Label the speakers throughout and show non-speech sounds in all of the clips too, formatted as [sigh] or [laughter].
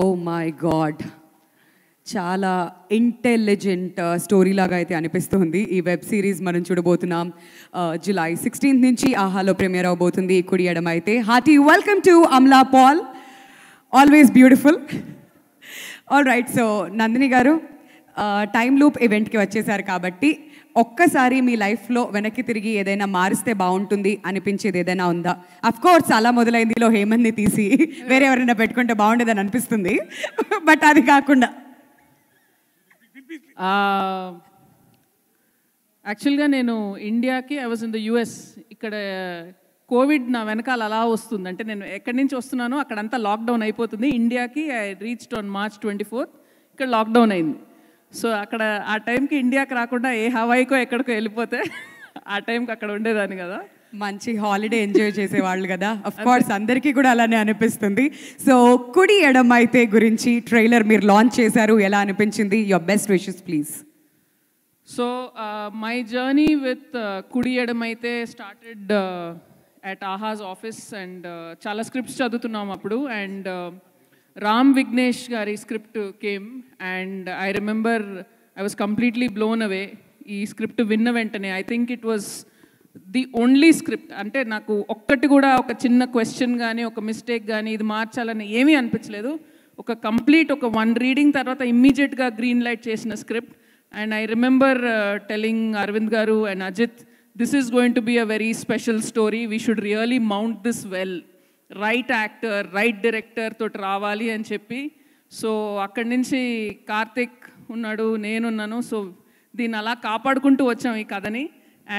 Speaker 1: Oh my god చాలా intelligent story లాగా అయితే అనిపిస్తుంది ఈ వెబ్ సిరీస్ మనం చూడబోతున్నాం uh, జులై సిక్స్టీన్త్ నుంచి ఆహాలో ప్రీమియర్ అవబోతుంది Kudi Yedamaithe hearty welcome to Amala Paul always beautiful all right so Nandini garu time loop ఈవెంట్కి వచ్చేసారు కాబట్టి ఒక్కసారి మీ లైఫ్లో వెనక్కి తిరిగి ఏదైనా మారిస్తే బాగుంటుంది అనిపించేది ఏదైనా ఉందా అఫ్ కోర్స్ అలా మొదలైంది లో హేమంత్ని తీసి వేరే ఎవరైనా పెట్టుకుంటే బాగుండేదని అనిపిస్తుంది బట్ అది కాకుండా
Speaker 2: యాక్చువల్గా నేను ఇండియాకి I was in the US ఇక్కడ కోవిడ్ నా వెనకాల అలా వస్తుంది అంటే నేను ఎక్కడి నుంచి వస్తున్నానో అక్కడంతా లాక్డౌన్ అయిపోతుంది ఇండియాకి I reached on March twenty fourth ఇక్కడ లాక్డౌన్ అయింది సో అక్కడ ఆ
Speaker 1: టైంకి ఇండియాకి రాకుండా ఏ హవాయికో ఎక్కడికో వెళ్ళిపోతే ఆ టైంకి అక్కడ ఉండేదాన్ని కదా మంచి హాలిడే ఎంజాయ్ చేసేవాళ్ళు కదా అఫ్ కోర్స్ అందరికీ కూడా అలానే అనిపిస్తుంది సో కుడి ఎడం అయితే గురించి ట్రైలర్ మీరు లాంచ్ చేశారు ఎలా అనిపించింది your best wishes please
Speaker 2: so my journey with Kudi Yedamaithe అయితే started at Aha's office and చాలా స్క్రిప్ట్స్ చదువుతున్నాం అప్పుడు అండ్ రామ్ విఘ్నేష్ గారి script came and I remember I was completely blown away ఈ స్క్రిప్ట్ విన్న వెంటనే I think it was the only script అంటే నాకు ఒక్కటి కూడా ఒక చిన్న క్వశ్చన్ కానీ ఒక మిస్టేక్ కానీ ఇది మార్చాలని ఏమీ అనిపించలేదు ఒక కంప్లీట్ ఒక వన్ రీడింగ్ తర్వాత ఇమ్మీడియట్గా గ్రీన్ లైట్ చేసిన script and I remember telling Arvind garu and Ajith this is going to be a very special story we should really mount this well right actor right director తోటి రావాలి అని చెప్పి సో అక్కడి నుంచి కార్తిక్ ఉన్నాడు నేనున్నాను సో దీన్ని అలా కాపాడుకుంటూ వచ్చాం ఈ కథని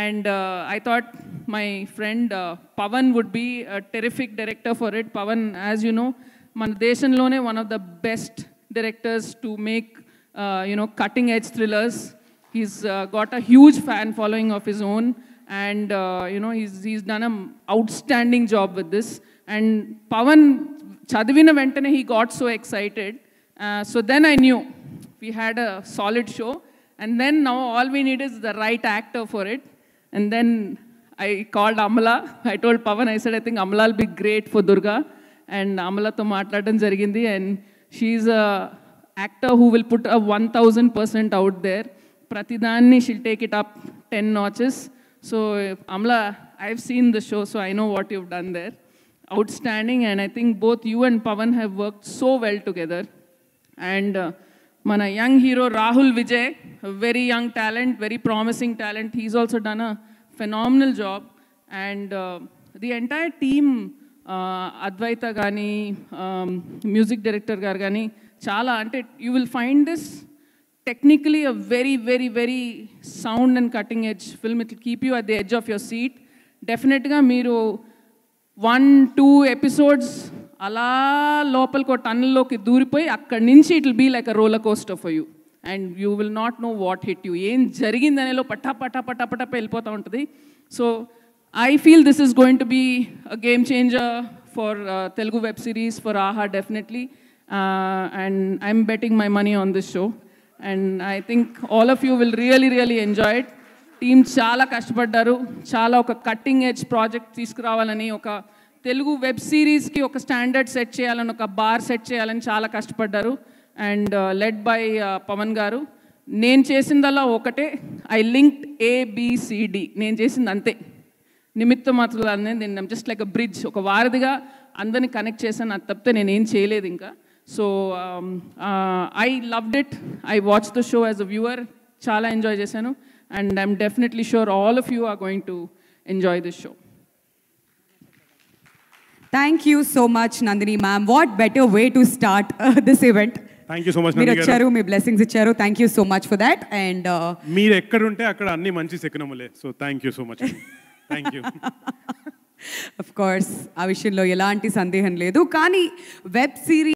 Speaker 2: and I thought my friend Pavan would be terrific director for it Pavan as you know మన దేశంలోనే one of the best directors to make you know cutting edge thrillers he's got a huge fan following of his own and you know he's he's done a standing job with this And Pavan, went Ventana, he got so excited. Uh, so then I knew we had a solid show. And then now all we need is the right actor for it. And then I called Amala. [laughs] I told Pavan, I said, I think Amala will be great for Durga. And Amala, Amalato Matladan Jarigindi. And she's a actor who will put a 1,000% out there. Pratidani, she'll take it up 10 notches. So Amala, I've seen the show, so I know what you've done there outstanding and I think both you and Pavan have worked so well together. And uh, my young hero Rahul Vijay, a very young talent, very promising talent, he's also done a phenomenal job. And uh, the entire team, uh, Advaita Gani, um, music director Gargani, Chala, you will find this technically a very, very, very sound and cutting edge film. It will keep you at the edge of your seat. Definitely, one two episodes అలా లోపలికి ఒక టన్నుల్లోకి దూరిపోయి అక్కడి నుంచి it will be like a roller coaster of you and you will not know what hit you ఏం జరిగిందనేలో పటా పటా పటా పటా వెళ్ళిపోతూ ఉంటుంది so I feel this is going to be a game changer for Telugu web series for Aha definitely and I'm betting my money on this show and I think all of you will really really enjoy it team చాలా కష్టపడ్డారు చాలా ఒక cutting edge project తీసుకురావాలని ఒక Telugu web సిరీస్కి ఒక standard set చేయాలని ఒక bar set చేయాలని చాలా కష్టపడ్డారు అండ్ లెడ్ బై పవన్ గారు నేను చేసిందల్లా ఒకటే ఐ లింక్డ్ ఏబిసిడి నేను చేసింది అంతే నిమిత్త మాత్రం అనేది నేను జస్ట్ లైక్ అ బ్రిడ్జ్ ఒక వారధిగా అందరిని కనెక్ట్ చేశాను అది తప్పితే నేనేం చేయలేదు ఇంకా so I loved it I watch the show as a viewer చాలా ఎంజాయ్ చేశాను and I'm definitely sure all of you are going to enjoy this show.
Speaker 1: Thank you so much Nandini ma'am what better way to start this event
Speaker 2: thank you so much మీరు వచ్చారు
Speaker 1: మీ blessings ఇచ్చారు thank you so much for that and
Speaker 2: మీరు ఎక్కడ ఉంటే అక్కడ అన్ని మంచి శకునములే so thank you so much thank you
Speaker 1: of course ఆ విషయంలో ఎలాంటి సందేహం లేదు కానీ వెబ్ సిరీస్